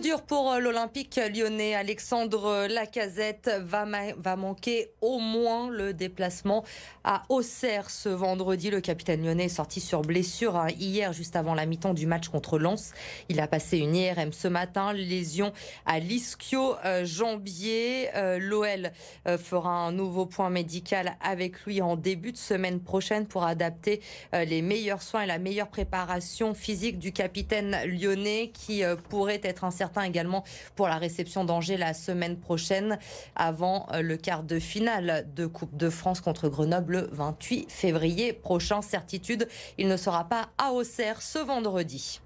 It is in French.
dur pour euh, l'Olympique lyonnais. Alexandre Lacazette va, va manquer au moins le déplacement à Auxerre ce vendredi. Le capitaine lyonnais est sorti sur blessure hein, hier, juste avant la mi-temps du match contre Lens. Il a passé une IRM ce matin, lésion à l'ischio-jambier. Euh, euh, L'OL fera un nouveau point médical avec lui en début de semaine prochaine pour adapter les meilleurs soins et la meilleure préparation physique du capitaine lyonnais qui pourrait être incertain certain également pour la réception d'Angers la semaine prochaine avant euh, le quart de finale de Coupe de France contre Grenoble le 28 février prochain. Certitude, il ne sera pas à Auxerre ce vendredi.